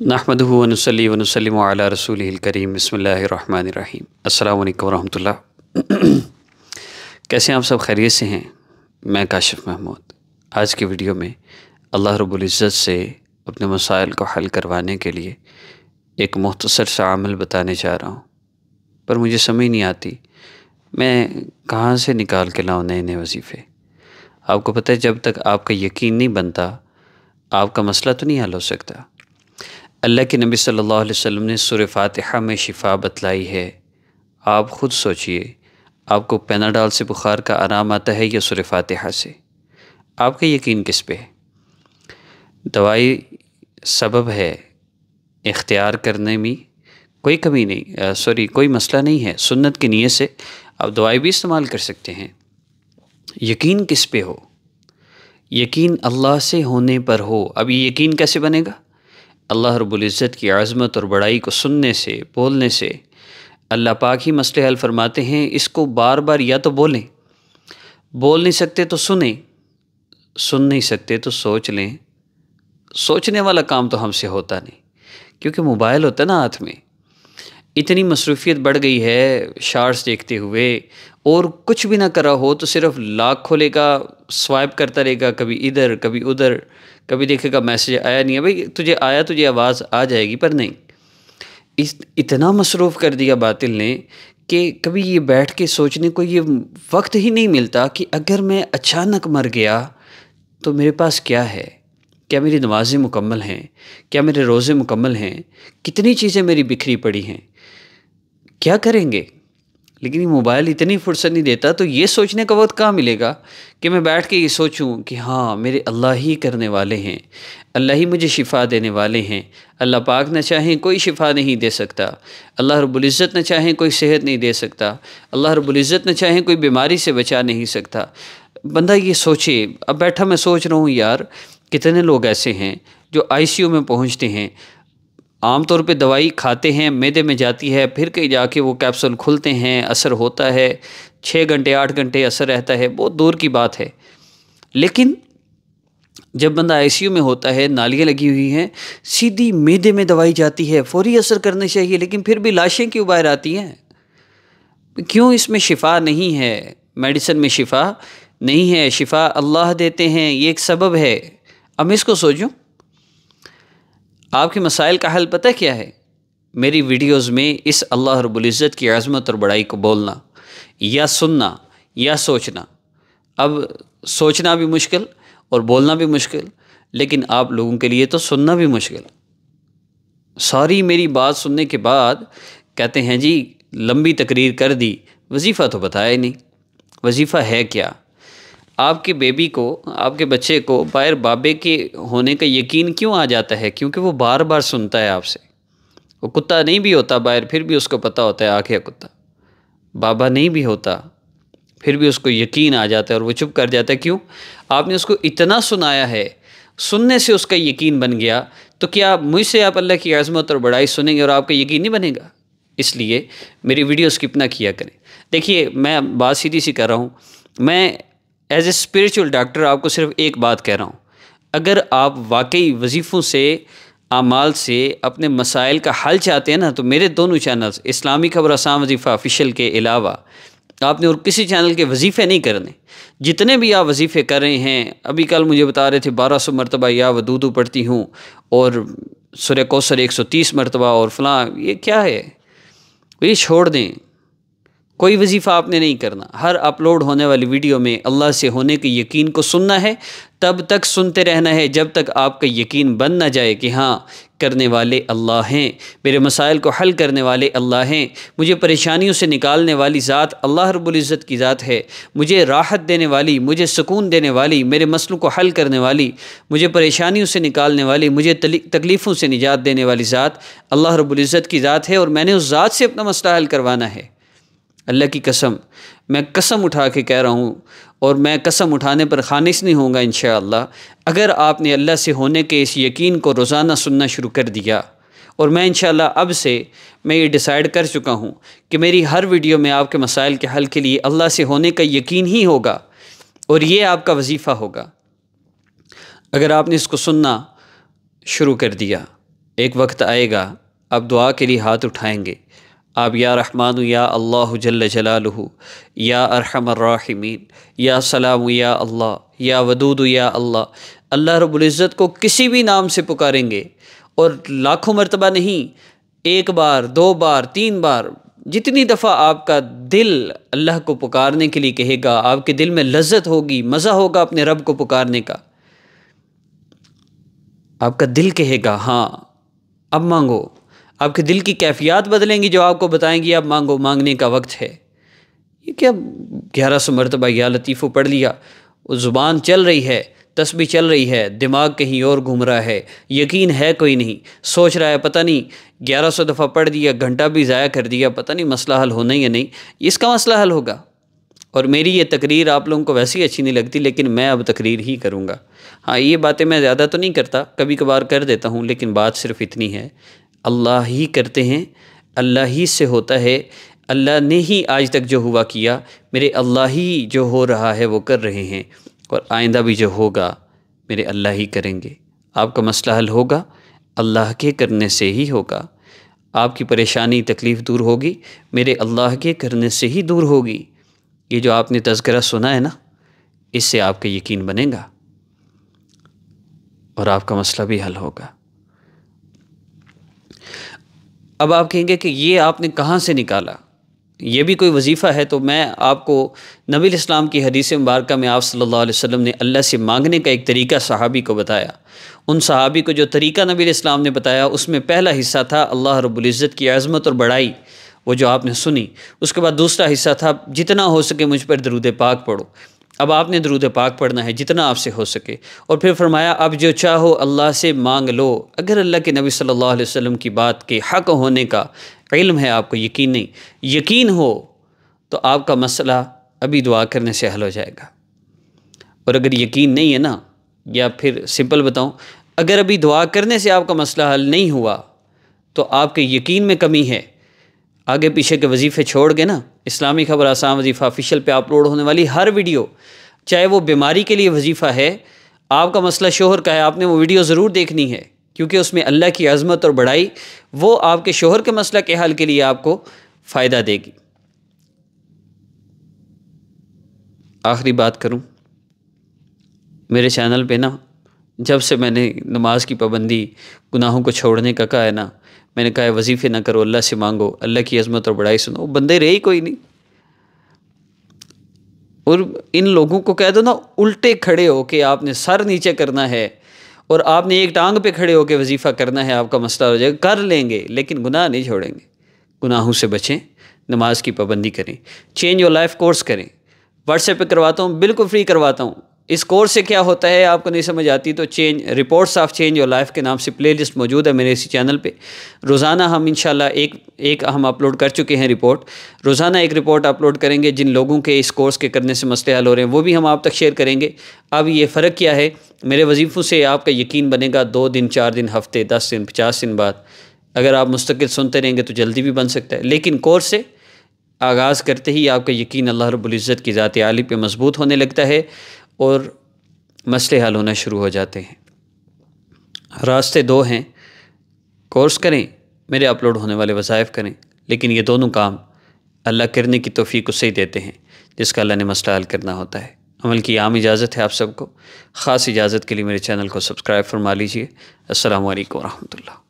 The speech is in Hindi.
नहमदून वनसली वनसलम रसूल करीम बसमीम अल्लाम वरम कैसे आप सब खैरियत से हैं मैं काशिफ महमूद आज के वीडियो में अल्लाह रबुल्ज़त से अपने मसाइल को हल करवाने के लिए एक मख्तसर सा अमल बताने जा रहा हूँ पर मुझे समझ नहीं आती मैं कहाँ से निकाल के लाऊँ नए नए वजीफ़े आपको पता है जब तक आपका यकीन नहीं बनता आपका मसला तो नहीं हल हो सकता अल्लाह के नबी सल्लल्लाहु अलैहि वसल्लम ने सुर फातिहा में शिफा बतलाई है आप ख़ुद सोचिए आपको पेनाडाल से बुखार का आराम आता है या सुर फातिहा से आपका यकीन किस पे है दवाई सबब है इख्तियार करने में कोई कमी नहीं सॉरी कोई मसला नहीं है सुन्नत की नीयत से आप दवाई भी इस्तेमाल कर सकते हैं यकीन किस पे हो यकीन अल्लाह से होने पर हो अब ये यकीन कैसे बनेगा अल्लाह रबुल्ज़त की आज़मत और बड़ाई को सुनने से बोलने से अल्लाह पाक ही मसले हल फरमाते हैं इसको बार बार या तो बोलें बोल नहीं सकते तो सुने सुन नहीं सकते तो सोच लें सोचने वाला काम तो हमसे होता नहीं क्योंकि मोबाइल होता है ना हाथ में इतनी मसरूफियत बढ़ गई है शार्ट्स देखते हुए और कुछ भी ना करा हो तो सिर्फ लाख खोलेगा स्वाइप करता रहेगा कभी इधर कभी उधर कभी देखेगा मैसेज आया नहीं है भाई तुझे आया तुझे आवाज़ आ जाएगी पर नहीं इस इतना मसरूफ़ कर दिया बातिल ने कि कभी ये बैठ के सोचने को ये वक्त ही नहीं मिलता कि अगर मैं अचानक मर गया तो मेरे पास क्या है क्या मेरी नमाज़ें मुकम्मल हैं क्या मेरे रोज़े मुकम्मल हैं कितनी चीज़ें मेरी बिखरी पड़ी हैं क्या करेंगे लेकिन ये मोबाइल इतनी फुर्सत नहीं देता तो ये सोचने का वक्त कहाँ मिलेगा कि मैं बैठ के ये सोचूं कि हाँ मेरे अल्लाह ही करने वाले हैं अल्लाह ही मुझे शिफा देने वाले हैं अल्लाह पाक न चाहें कोई शिफा नहीं दे सकता अल्लाह रब्ज़त न चाहें कोई सेहत नहीं दे सकता अल्लाह रब्ज़त न चाहें कोई बीमारी से बचा नहीं सकता बंदा ये सोचे अब बैठा मैं सोच रहा हूँ यार कितने लोग ऐसे हैं जो यू में पहुँचते हैं आमतौर पे दवाई खाते हैं मैदे में जाती है फिर कहीं जाके वो कैप्सूल खुलते हैं असर होता है छः घंटे आठ घंटे असर रहता है बहुत दूर की बात है लेकिन जब बंदा आईसीयू में होता है नालियाँ लगी हुई हैं सीधी मैदे में दवाई जाती है फौरी असर करना चाहिए लेकिन फिर भी लाशें क्यों बाहर आती हैं क्यों इसमें शिफा नहीं है मेडिसिन में शिफा नहीं है शिफा अल्लाह देते हैं ये एक सबब है अब इसको सोचूँ आपके मसाइल का हल पता क्या है मेरी वीडियोस में इस अल्लाह रबुल्ज़त की आज़मत और बड़ाई को बोलना या सुनना या सोचना अब सोचना भी मुश्किल और बोलना भी मुश्किल लेकिन आप लोगों के लिए तो सुनना भी मुश्किल सारी मेरी बात सुनने के बाद कहते हैं जी लंबी तकरीर कर दी वजीफ़ा तो बताया ही नहीं वजीफ़ा है क्या आपके बेबी को आपके बच्चे को बाहर बाबे के होने का यकीन क्यों आ जाता है क्योंकि वो बार बार सुनता है आपसे वो कुत्ता नहीं भी होता बाहर फिर भी उसको पता होता है आखिया कुत्ता बाबा नहीं भी होता फिर भी उसको यकीन आ जाता है और वो चुप कर जाता है क्यों आपने उसको इतना सुनाया है सुनने से उसका यकीन बन गया तो क्या मुझसे आप अल्लाह की आज़मत और बड़ाई सुनेंगे और आपका यकीन नहीं बनेगा इसलिए मेरी वीडियो स्किप ना किया करें देखिए मैं बात सीधी सी कर रहा हूँ मैं एज ए स्परिचुअल डॉक्टर आपको सिर्फ एक बात कह रहा हूँ अगर आप वाकई वजीफ़ों से आमाल से अपने मसाइल का हल चाहते हैं ना तो मेरे दोनों चैनल्स इस्लामी खबर आसाम वजीफ़ा ऑफिशियल के अलावा आपने और किसी चैनल के वजीफ़े नहीं करने जितने भी आप वजीफ़े कर रहे हैं अभी कल मुझे बता रहे थे बारह सौ मरतबा या वदूदू पढ़ती हूँ और सुर कौसर एक सौ तीस मरतबा और फलां ये क्या है ये छोड़ दें कोई वजीफ़ा आपने नहीं करना हर अपलोड होने वाली वीडियो में अल्लाह से होने के यकीन को सुनना है तब तक सुनते रहना है जब तक आपका यकीन बन ना जाए कि हाँ करने वाले अल्लाह हैं मेरे मसाइल को हल करने वाले अल्लाह हैं मुझे परेशानियों से निकालने वाली ज़ात अल्लाह रब्ज़त की ज़ात है मुझे राहत देने वाली मुझे सुकून देने वाली मेरे मसलों को हल करने वाली मुझे परेशानियों से निकालने वाली मुझे तकलीफ़ों से निजात देने वाली ज़ात अल्लाह रब्ज़त की ज़ात है और मैंने उस ज़ात से अपना मसला हल करवाना है अल्लाह की कसम मैं कसम उठा के कह रहा हूँ और मैं कसम उठाने पर खानिश नहीं होऊंगा इन अगर आपने अल्लाह से होने के इस यकीन को रोज़ाना सुनना शुरू कर दिया और मैं इन अब से मैं ये डिसाइड कर चुका हूँ कि मेरी हर वीडियो में आपके मसाइल के हल के लिए अल्लाह से होने का यकीन ही होगा और ये आपका वजीफ़ा होगा अगर आपने इसको सुनना शुरू कर दिया एक वक्त आएगा आप दुआ के लिए हाथ उठाएंगे आप या रहमान या अल्लाह जल जलालह या अरहमर्राहिमीन या सलाम या अल्लाह या वदूद या अल्लाह अल्लाह रबुल्ज़त को किसी भी नाम से पुकारेंगे और लाखों मरतबा नहीं एक बार दो बार तीन बार जितनी दफ़ा आपका दिल अल्लाह को पुकारने के लिए कहेगा आपके दिल में लज्जत होगी मज़ा होगा अपने रब को पुकारने का आपका दिल कहेगा हाँ अब मांगो आपके दिल की कैफियत बदलेंगी जो आपको बताएंगी आप मांगो मांगने का वक्त है ये क्या ग्यारह सौ मरतबा या लतीफ़ो पढ़ लिया ज़ुबान चल रही है तस्बी चल रही है दिमाग कहीं और घूम रहा है यकीन है कोई नहीं सोच रहा है पता नहीं ग्यारह सौ दफ़ा पढ़ दिया घंटा भी ज़ाया कर दिया पता नहीं मसला हल होना या नहीं इसका मसला हल होगा और मेरी ये तकरीर आप लोगों को वैसे ही अच्छी नहीं लगती लेकिन मैं अब तकरीर ही करूँगा हाँ ये बातें मैं ज़्यादा तो नहीं करता कभी कभार कर देता हूँ लेकिन बात सिर्फ इतनी है अल्लाह ही करते हैं अल्लाह ही से होता है अल्लाह ने ही आज तक जो हुआ किया मेरे अल्लाह ही जो हो रहा है वो कर रहे हैं और आइंदा भी जो होगा मेरे अल्लाह ही करेंगे आपका मसला हल होगा अल्लाह के करने से ही होगा आपकी परेशानी तकलीफ़ दूर होगी मेरे अल्लाह के करने से ही दूर होगी ये जो आपने तस्करा सुना है ना इससे आपका यकीन बनेगा और आपका मसला भी हल होगा अब आप कहेंगे कि ये आपने कहाँ से निकाला ये भी कोई वजीफ़ा है तो मैं आपको नबी इस्लाम की हदीस मुबारक में आप सल्लल्लाहु अलैहि वसल्लम ने अल्लाह से मांगने का एक तरीका सहाबी को बताया उन सहाबी को जो तरीका नबी इस्लाम ने बताया उसमें पहला हिस्सा था अल्लाह रबुल्ज़त की आज़मत और बड़ाई वो जो आपने सुनी उसके बाद दूसरा हिस्सा था जितना हो सके मुझ पर दरूद पाक पढ़ो अब आपने दरूद पाक पढ़ना है जितना आपसे हो सके और फिर फरमाया अब जो चाहो अल्लाह से मांग लो अगर अल्लाह के नबी सल्लल्लाहु अलैहि वसल्लम की बात के हक़ होने का इल्म है आपको यकीन नहीं यकीन हो तो आपका मसला अभी दुआ करने से हल हो जाएगा और अगर यकीन नहीं है ना या फिर सिंपल बताऊँ अगर अभी दुआ करने से आपका मसला हल नहीं हुआ तो आपके यकीन में कमी है आगे पीछे के वजीफ़े छोड़ के ना इस्लामी खबर आसाम वजीफ़ा ऑफिशियल पे अपलोड होने वाली हर वीडियो चाहे वो बीमारी के लिए वजीफ़ा है आपका मसला शोहर का है आपने वो वीडियो ज़रूर देखनी है क्योंकि उसमें अल्लाह की अजमत और बढ़ाई वो आपके शोहर के मसला के हल के लिए आपको फ़ायदा देगी आखिरी बात करूँ मेरे चैनल पे ना जब से मैंने नमाज की पाबंदी गुनाहों को छोड़ने का कहा है ना मैंने कहा है वजीफ़े ना करो अल्लाह से मांगो अल्लाह की अजमत और बड़ाई सुनो बंदे रहे ही कोई नहीं और इन लोगों को कह दो ना उल्टे खड़े हो कि आपने सर नीचे करना है और आपने एक टांग पे खड़े होकर वजीफ़ा करना है आपका मसला हो जाएगा कर लेंगे लेकिन गुनाह नहीं छोड़ेंगे गुनाहों से बचें नमाज की पाबंदी करें चेंज योर लाइफ कोर्स करें व्हाट्सएप पे करवाता हूँ बिल्कुल फ्री करवाता हूँ इस कोर्स से क्या होता है आपको नहीं समझ आती तो चेंज रिपोर्ट्स ऑफ चेंज और लाइफ के नाम से प्लेलिस्ट मौजूद है मेरे इसी चैनल पे रोज़ाना हम इन एक एक हम अपलोड कर चुके हैं रिपोर्ट रोज़ाना एक रिपोर्ट अपलोड करेंगे जिन लोगों के इस कोर्स के करने से मसले हल हो रहे हैं वो भी हम आप तक शेयर करेंगे अब ये फ़र्क क्या है मेरे वजीफ़ों से आपका यकीन बनेगा दो दिन चार दिन हफ्ते दस दिन पचास दिन बाद अगर आप मुस्तकिल सुनते रहेंगे तो जल्दी भी बन सकता है लेकिन कोर्स से आगाज़ करते ही आपका यकीन अल्लाह रब्ज़त की ज़ात आली पे मजबूत होने लगता है और मसले हल होना शुरू हो जाते हैं रास्ते दो हैं कोर्स करें मेरे अपलोड होने वाले वसायफ करें लेकिन ये दोनों काम अल्लाह करने की तोफ़ी उसे ही देते हैं जिसका अल्लाह ने मसला हल करना होता है अमल की आम इजाज़त है आप सबको ख़ास इजाज़त के लिए मेरे चैनल को सब्सक्राइब फरमा लीजिए असल वरहमल